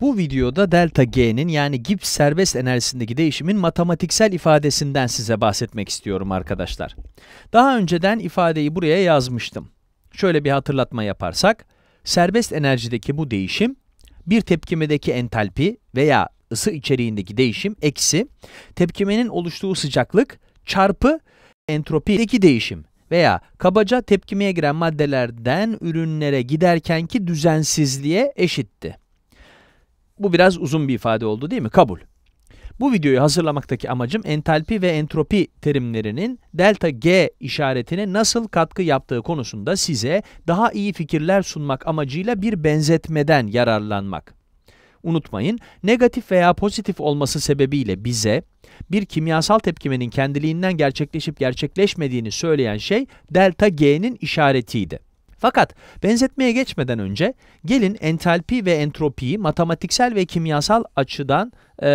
Bu videoda delta G'nin yani Gibbs serbest enerjisindeki değişimin matematiksel ifadesinden size bahsetmek istiyorum arkadaşlar. Daha önceden ifadeyi buraya yazmıştım. Şöyle bir hatırlatma yaparsak, serbest enerjideki bu değişim, bir tepkimedeki entalpi veya ısı içeriğindeki değişim eksi, tepkimenin oluştuğu sıcaklık çarpı entropideki değişim veya kabaca tepkimeye giren maddelerden ürünlere giderkenki düzensizliğe eşitti. Bu biraz uzun bir ifade oldu değil mi? Kabul. Bu videoyu hazırlamaktaki amacım entalpi ve entropi terimlerinin delta G işaretine nasıl katkı yaptığı konusunda size daha iyi fikirler sunmak amacıyla bir benzetmeden yararlanmak. Unutmayın, negatif veya pozitif olması sebebiyle bize bir kimyasal tepkimenin kendiliğinden gerçekleşip gerçekleşmediğini söyleyen şey delta G'nin işaretiydi. Fakat benzetmeye geçmeden önce gelin entalpi ve entropiyi matematiksel ve kimyasal açıdan e,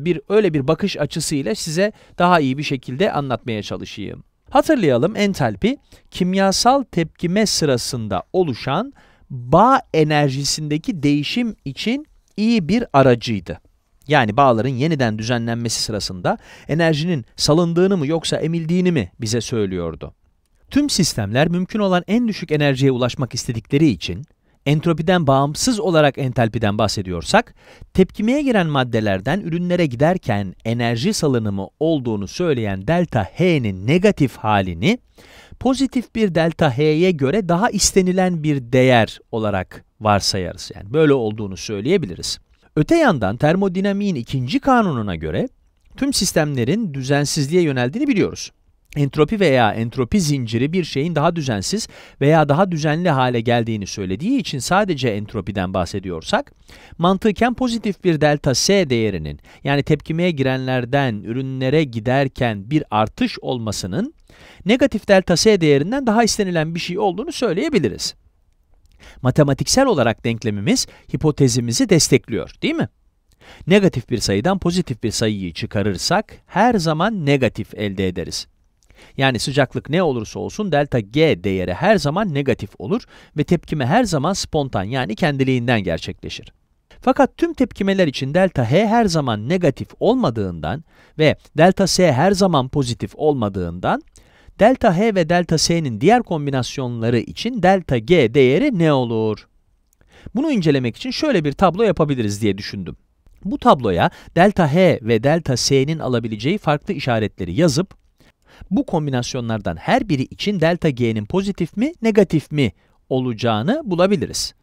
bir öyle bir bakış açısıyla size daha iyi bir şekilde anlatmaya çalışayım. Hatırlayalım entalpi kimyasal tepkime sırasında oluşan bağ enerjisindeki değişim için iyi bir aracıydı. Yani bağların yeniden düzenlenmesi sırasında enerjinin salındığını mı yoksa emildiğini mi bize söylüyordu. Tüm sistemler mümkün olan en düşük enerjiye ulaşmak istedikleri için entropiden bağımsız olarak entalpiden bahsediyorsak, tepkimeye giren maddelerden ürünlere giderken enerji salınımı olduğunu söyleyen delta H'nin negatif halini pozitif bir delta H'ye göre daha istenilen bir değer olarak varsayarız. Yani böyle olduğunu söyleyebiliriz. Öte yandan termodinamiğin ikinci kanununa göre tüm sistemlerin düzensizliğe yöneldiğini biliyoruz. Entropi veya entropi zinciri bir şeyin daha düzensiz veya daha düzenli hale geldiğini söylediği için sadece entropiden bahsediyorsak, mantıken pozitif bir delta S değerinin yani tepkimeye girenlerden ürünlere giderken bir artış olmasının negatif delta S değerinden daha istenilen bir şey olduğunu söyleyebiliriz. Matematiksel olarak denklemimiz hipotezimizi destekliyor değil mi? Negatif bir sayıdan pozitif bir sayıyı çıkarırsak her zaman negatif elde ederiz. Yani sıcaklık ne olursa olsun delta G değeri her zaman negatif olur ve tepkime her zaman spontan yani kendiliğinden gerçekleşir. Fakat tüm tepkimeler için delta H her zaman negatif olmadığından ve delta S her zaman pozitif olmadığından delta H ve delta S'nin diğer kombinasyonları için delta G değeri ne olur? Bunu incelemek için şöyle bir tablo yapabiliriz diye düşündüm. Bu tabloya delta H ve delta S'nin alabileceği farklı işaretleri yazıp bu kombinasyonlardan her biri için delta G'nin pozitif mi negatif mi olacağını bulabiliriz.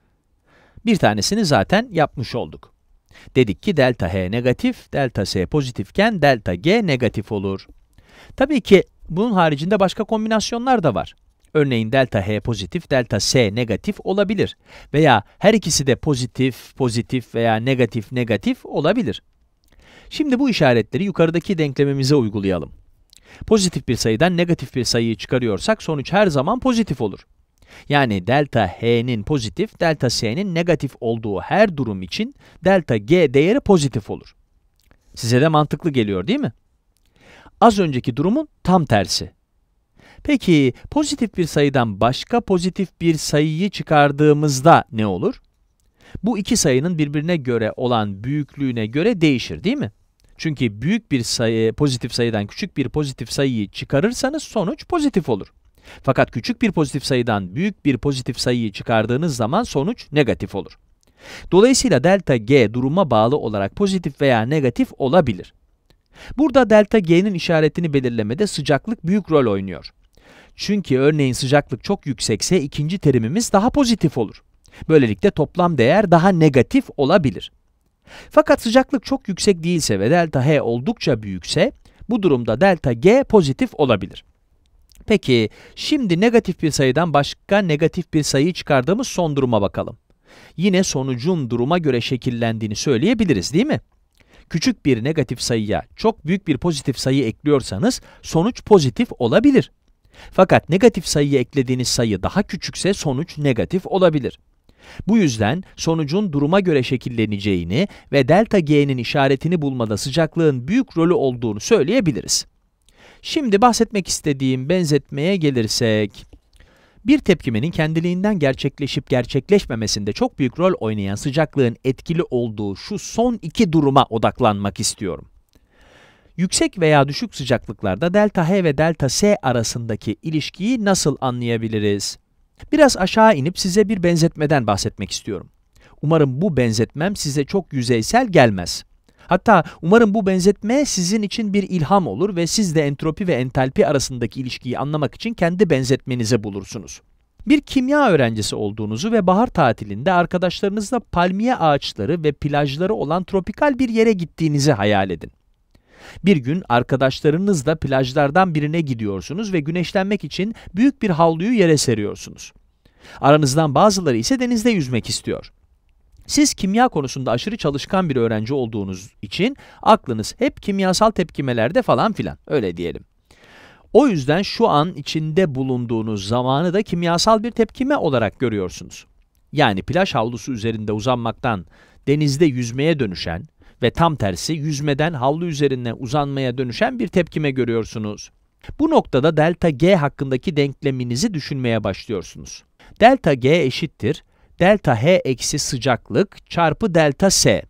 Bir tanesini zaten yapmış olduk. Dedik ki delta H negatif, delta S pozitifken delta G negatif olur. Tabii ki bunun haricinde başka kombinasyonlar da var. Örneğin delta H pozitif, delta S negatif olabilir. Veya her ikisi de pozitif, pozitif veya negatif, negatif olabilir. Şimdi bu işaretleri yukarıdaki denklemimize uygulayalım. Pozitif bir sayıdan negatif bir sayıyı çıkarıyorsak sonuç her zaman pozitif olur. Yani delta h'nin pozitif, delta s'nin negatif olduğu her durum için delta g değeri pozitif olur. Size de mantıklı geliyor değil mi? Az önceki durumun tam tersi. Peki pozitif bir sayıdan başka pozitif bir sayıyı çıkardığımızda ne olur? Bu iki sayının birbirine göre olan büyüklüğüne göre değişir değil mi? Çünkü büyük bir sayı, pozitif sayıdan küçük bir pozitif sayıyı çıkarırsanız sonuç pozitif olur. Fakat küçük bir pozitif sayıdan büyük bir pozitif sayıyı çıkardığınız zaman sonuç negatif olur. Dolayısıyla delta g duruma bağlı olarak pozitif veya negatif olabilir. Burada delta g'nin işaretini belirlemede sıcaklık büyük rol oynuyor. Çünkü örneğin sıcaklık çok yüksekse ikinci terimimiz daha pozitif olur. Böylelikle toplam değer daha negatif olabilir. Fakat sıcaklık çok yüksek değilse ve delta H oldukça büyükse bu durumda delta G pozitif olabilir. Peki şimdi negatif bir sayıdan başka negatif bir sayı çıkardığımız son duruma bakalım. Yine sonucun duruma göre şekillendiğini söyleyebiliriz değil mi? Küçük bir negatif sayıya çok büyük bir pozitif sayı ekliyorsanız sonuç pozitif olabilir. Fakat negatif sayıya eklediğiniz sayı daha küçükse sonuç negatif olabilir. Bu yüzden sonucun duruma göre şekilleneceğini ve delta G'nin işaretini bulmada sıcaklığın büyük rolü olduğunu söyleyebiliriz. Şimdi bahsetmek istediğim benzetmeye gelirsek, bir tepkimenin kendiliğinden gerçekleşip gerçekleşmemesinde çok büyük rol oynayan sıcaklığın etkili olduğu şu son iki duruma odaklanmak istiyorum. Yüksek veya düşük sıcaklıklarda delta H ve delta S arasındaki ilişkiyi nasıl anlayabiliriz? Biraz aşağı inip size bir benzetmeden bahsetmek istiyorum. Umarım bu benzetmem size çok yüzeysel gelmez. Hatta umarım bu benzetme sizin için bir ilham olur ve siz de entropi ve entalpi arasındaki ilişkiyi anlamak için kendi benzetmenize bulursunuz. Bir kimya öğrencisi olduğunuzu ve bahar tatilinde arkadaşlarınızla palmiye ağaçları ve plajları olan tropikal bir yere gittiğinizi hayal edin. Bir gün arkadaşlarınızla plajlardan birine gidiyorsunuz ve güneşlenmek için büyük bir havluyu yere seriyorsunuz. Aranızdan bazıları ise denizde yüzmek istiyor. Siz kimya konusunda aşırı çalışkan bir öğrenci olduğunuz için aklınız hep kimyasal tepkimelerde falan filan öyle diyelim. O yüzden şu an içinde bulunduğunuz zamanı da kimyasal bir tepkime olarak görüyorsunuz. Yani plaj havlusu üzerinde uzanmaktan denizde yüzmeye dönüşen, ve tam tersi yüzmeden havlu üzerine uzanmaya dönüşen bir tepkime görüyorsunuz. Bu noktada delta G hakkındaki denkleminizi düşünmeye başlıyorsunuz. Delta G eşittir delta H eksi sıcaklık çarpı delta S.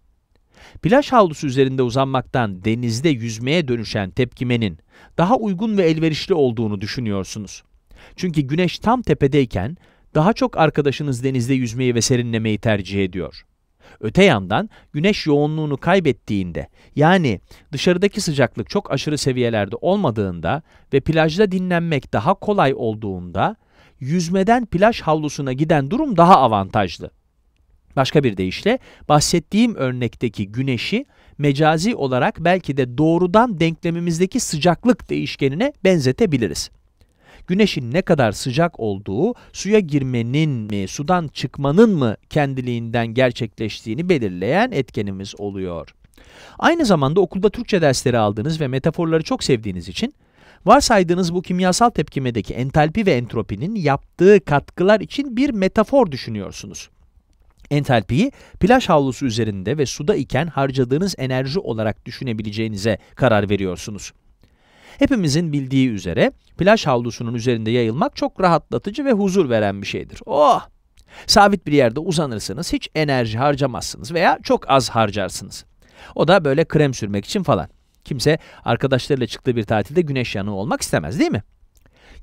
Plaj havlusu üzerinde uzanmaktan denizde yüzmeye dönüşen tepkimenin daha uygun ve elverişli olduğunu düşünüyorsunuz. Çünkü güneş tam tepedeyken daha çok arkadaşınız denizde yüzmeyi ve serinlemeyi tercih ediyor. Öte yandan güneş yoğunluğunu kaybettiğinde yani dışarıdaki sıcaklık çok aşırı seviyelerde olmadığında ve plajda dinlenmek daha kolay olduğunda yüzmeden plaj havlusuna giden durum daha avantajlı. Başka bir deyişle bahsettiğim örnekteki güneşi mecazi olarak belki de doğrudan denklemimizdeki sıcaklık değişkenine benzetebiliriz güneşin ne kadar sıcak olduğu suya girmenin mi sudan çıkmanın mı kendiliğinden gerçekleştiğini belirleyen etkenimiz oluyor. Aynı zamanda okulda Türkçe dersleri aldığınız ve metaforları çok sevdiğiniz için Varsaydığınız bu kimyasal tepkimedeki entalpi ve entropinin yaptığı katkılar için bir metafor düşünüyorsunuz. Entalpiyi plaj havlusu üzerinde ve suda iken harcadığınız enerji olarak düşünebileceğinize karar veriyorsunuz. Hepimizin bildiği üzere plaj havlusunun üzerinde yayılmak çok rahatlatıcı ve huzur veren bir şeydir. Oh! Sabit bir yerde uzanırsınız, hiç enerji harcamazsınız veya çok az harcarsınız. O da böyle krem sürmek için falan. Kimse arkadaşlarıyla çıktığı bir tatilde güneş yanığı olmak istemez değil mi?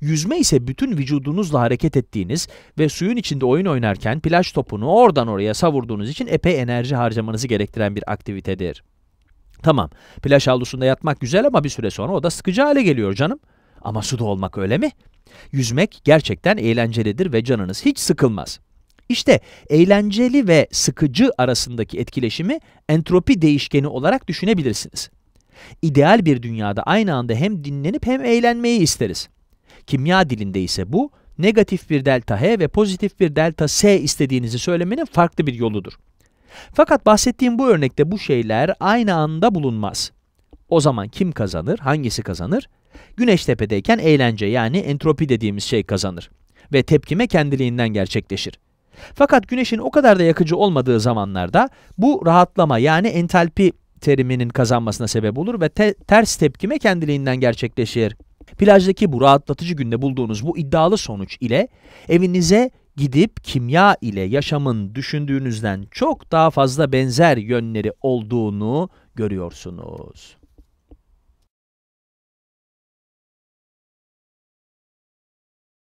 Yüzme ise bütün vücudunuzla hareket ettiğiniz ve suyun içinde oyun oynarken plaj topunu oradan oraya savurduğunuz için epey enerji harcamanızı gerektiren bir aktivitedir. Tamam plaj havlusunda yatmak güzel ama bir süre sonra o da sıkıcı hale geliyor canım. Ama suda olmak öyle mi? Yüzmek gerçekten eğlencelidir ve canınız hiç sıkılmaz. İşte eğlenceli ve sıkıcı arasındaki etkileşimi entropi değişkeni olarak düşünebilirsiniz. İdeal bir dünyada aynı anda hem dinlenip hem eğlenmeyi isteriz. Kimya dilinde ise bu negatif bir delta H ve pozitif bir delta S istediğinizi söylemenin farklı bir yoludur. Fakat bahsettiğim bu örnekte bu şeyler aynı anda bulunmaz. O zaman kim kazanır, hangisi kazanır? Güneş tepedeyken eğlence yani entropi dediğimiz şey kazanır ve tepkime kendiliğinden gerçekleşir. Fakat güneşin o kadar da yakıcı olmadığı zamanlarda bu rahatlama yani entalpi teriminin kazanmasına sebep olur ve te ters tepkime kendiliğinden gerçekleşir. Plajdaki bu rahatlatıcı günde bulduğunuz bu iddialı sonuç ile evinize gidip kimya ile yaşamın düşündüğünüzden çok daha fazla benzer yönleri olduğunu görüyorsunuz.